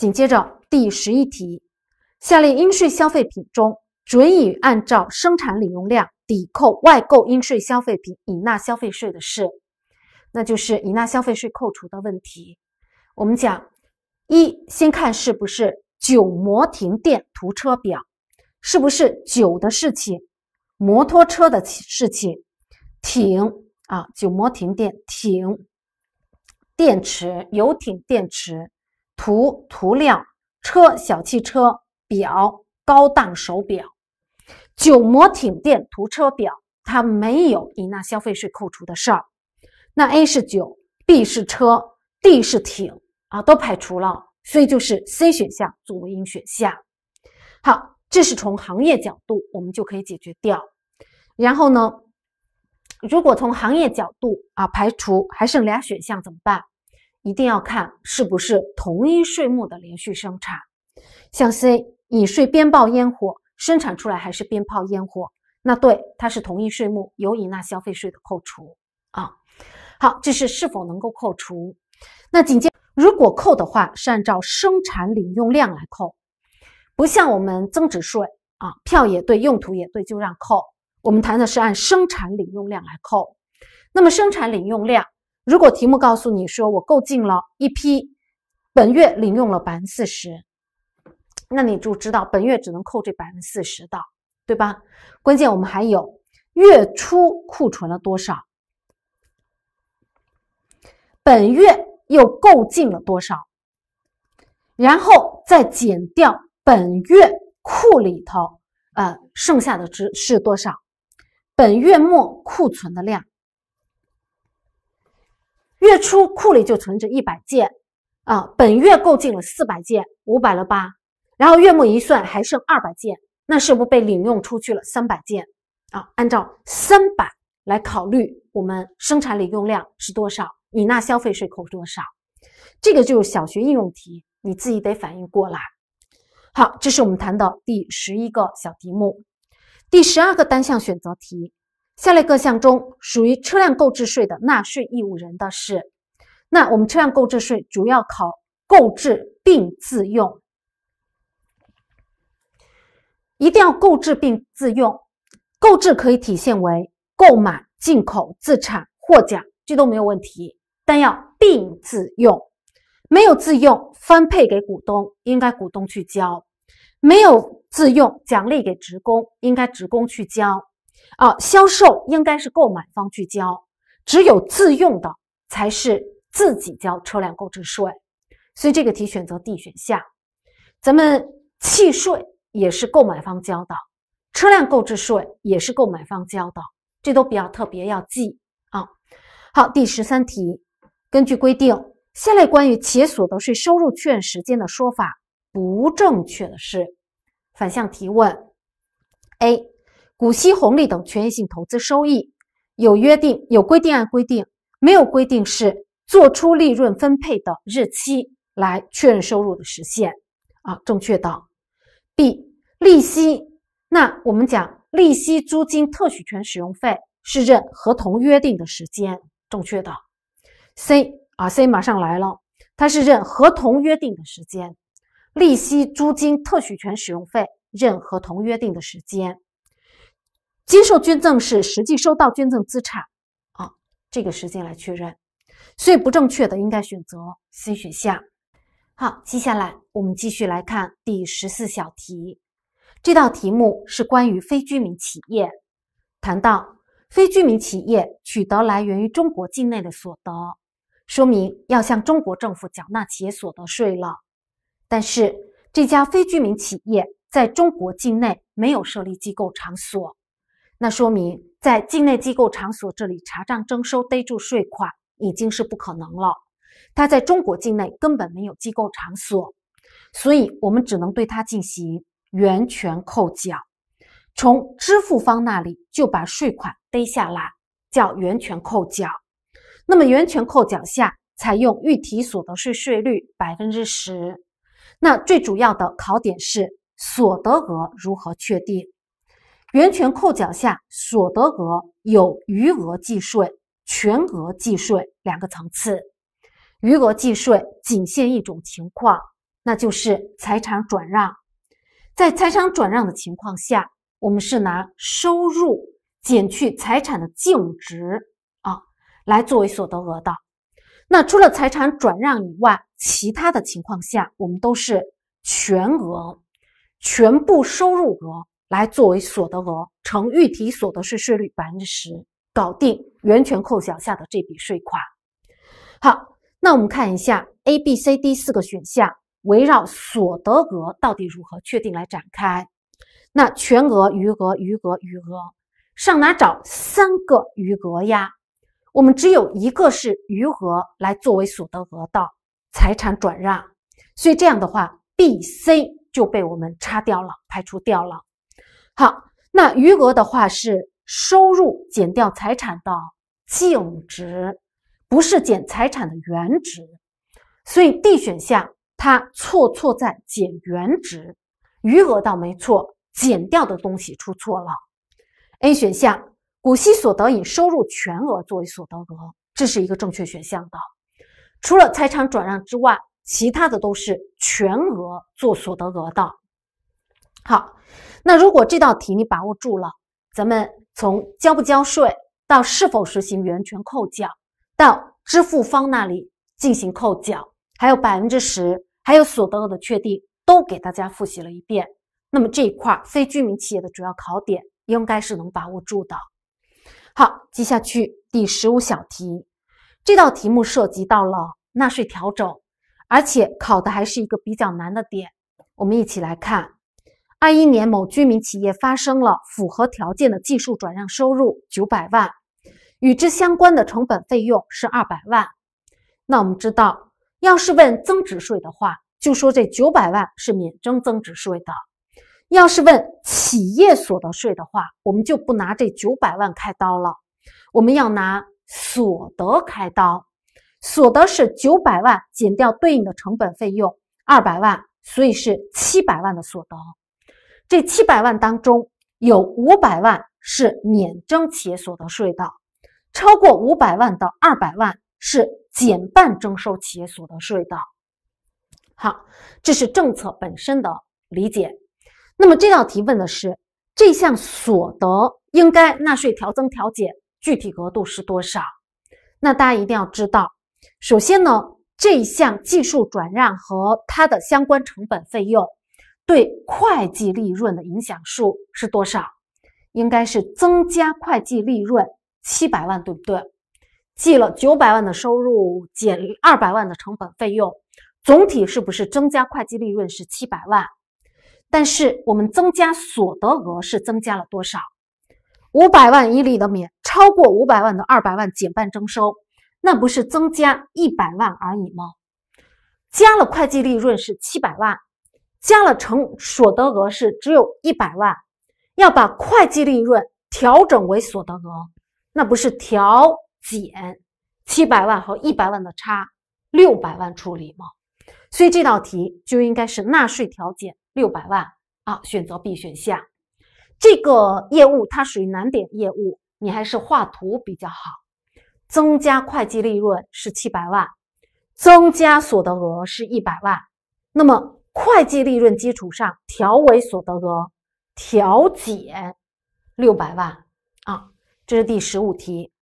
紧接着第十一题，下列应税消费品中准予按照生产领用量抵扣外购应税消费品已纳消费税的是？那就是已纳消费税扣除的问题。我们讲，一先看是不是酒摩停电图车表，是不是酒的事情，摩托车的事情，艇啊酒摩停电艇，电池游艇电池。涂涂料车小汽车表高档手表九模艇电涂车表，它没有你那消费税扣除的事儿。那 A 是九，B 是车，D 是艇啊，都排除了，所以就是 C 选项作为应选项。好，这是从行业角度我们就可以解决掉。然后呢，如果从行业角度啊排除，还剩俩选项怎么办？一定要看是不是同一税目的连续生产，像 C，乙税鞭炮烟火生产出来还是鞭炮烟火？那对，它是同一税目，有以纳消费税的扣除啊。好，这是是否能够扣除。那紧接如果扣的话，是按照生产领用量来扣，不像我们增值税啊，票也对，用途也对，就让扣。我们谈的是按生产领用量来扣。那么生产领用量。如果题目告诉你说我购进了一批，本月领用了百分之四十，那你就知道本月只能扣这百分之四十的，对吧？关键我们还有月初库存了多少，本月又购进了多少，然后再减掉本月库里头，呃，剩下的值是多少？本月末库存的量。月初库里就存着一百件，啊，本月购进了四百件、五百了八，然后月末一算还剩二百件，那是不是被领用出去了三百件，啊，按照三百来考虑，我们生产领用量是多少？你纳消费税扣多少？这个就是小学应用题，你自己得反应过来。好，这是我们谈的第十一个小题目，第十二个单项选择题。下列各项中属于车辆购置税的纳税义务人的是，那我们车辆购置税主要考购置并自用，一定要购置并自用，购置可以体现为购买、进口、自产、获奖，这都没有问题，但要并自用，没有自用分配给股东，应该股东去交；没有自用奖励给职工，应该职工去交。啊，销售应该是购买方去交，只有自用的才是自己交车辆购置税，所以这个题选择 D 选项。咱们契税也是购买方交的，车辆购置税也是购买方交的，这都比较特别要记啊。好，第十三题，根据规定，下列关于企业所得税收入确认时间的说法不正确的是？反向提问，A。股息红利等权益性投资收益有约定有规定按规定没有规定是做出利润分配的日期来确认收入的实现啊，正确的。B 利息，那我们讲利息、租金、特许权使用费是认合同约定的时间，正确的。C 啊，C 马上来了，它是认合同约定的时间，利息、租金、特许权使用费认合同约定的时间。接受捐赠是实际收到捐赠资产啊，这个时间来确认，所以不正确的应该选择 C 选项。好，接下来我们继续来看第十四小题，这道题目是关于非居民企业，谈到非居民企业取得来源于中国境内的所得，说明要向中国政府缴纳企业所得税了，但是这家非居民企业在中国境内没有设立机构场所。那说明，在境内机构场所这里查账征收、逮住税款已经是不可能了。他在中国境内根本没有机构场所，所以我们只能对他进行源泉扣缴，从支付方那里就把税款背下来，叫源泉扣缴。那么源泉扣缴下采用预提所得税税率百分之十。那最主要的考点是所得额如何确定。源泉扣缴下所得额有余额计税、全额计税两个层次。余额计税仅限一种情况，那就是财产转让。在财产转让的情况下，我们是拿收入减去财产的净值啊，来作为所得额的。那除了财产转让以外，其他的情况下，我们都是全额、全部收入额。来作为所得额乘预提所得税税率百分之十，搞定源泉扣缴下的这笔税款。好，那我们看一下 A、B、C、D 四个选项，围绕所得额到底如何确定来展开。那全额、余额、余额、余额，上哪找三个余额呀？我们只有一个是余额来作为所得额的财产转让，所以这样的话，B、C 就被我们擦掉了，排除掉了。好，那余额的话是收入减掉财产的净值，不是减财产的原值。所以 D 选项它错错在减原值，余额倒没错，减掉的东西出错了。A 选项股息所得以收入全额作为所得额，这是一个正确选项的。除了财产转让之外，其他的都是全额做所得额的。好，那如果这道题你把握住了，咱们从交不交税到是否实行源泉扣缴，到支付方那里进行扣缴，还有百分之十，还有所得额的确定，都给大家复习了一遍。那么这一块非居民企业的主要考点应该是能把握住的。好，接下去第十五小题，这道题目涉及到了纳税调整，而且考的还是一个比较难的点，我们一起来看。二一年，某居民企业发生了符合条件的技术转让收入九百万，与之相关的成本费用是二百万。那我们知道，要是问增值税的话，就说这九百万是免征增值税的；要是问企业所得税的话，我们就不拿这九百万开刀了，我们要拿所得开刀。所得是九百万减掉对应的成本费用二百万，所以是七百万的所得。这七百万当中有五百万是免征企业所得税的，超过五百万的二百万是减半征收企业所得税的。好，这是政策本身的理解。那么这道题问的是这项所得应该纳税调增调减具体额度是多少？那大家一定要知道，首先呢，这项技术转让和它的相关成本费用。对会计利润的影响数是多少？应该是增加会计利润七百万，对不对？记了九百万的收入，减二百万的成本费用，总体是不是增加会计利润是七百万？但是我们增加所得额是增加了多少？五百万一例的免，超过五百万的二百万减半征收，那不是增加一百万而已吗？加了会计利润是七百万。加了成所得额是只有一百万，要把会计利润调整为所得额，那不是调减七百万和一百万的差六百万处理吗？所以这道题就应该是纳税调减六百万啊，选择 B 选项。这个业务它属于难点业务，你还是画图比较好。增加会计利润是七百万，增加所得额是一百万，那么。会计利润基础上调为所得额，调减六百万啊，这是第十五题。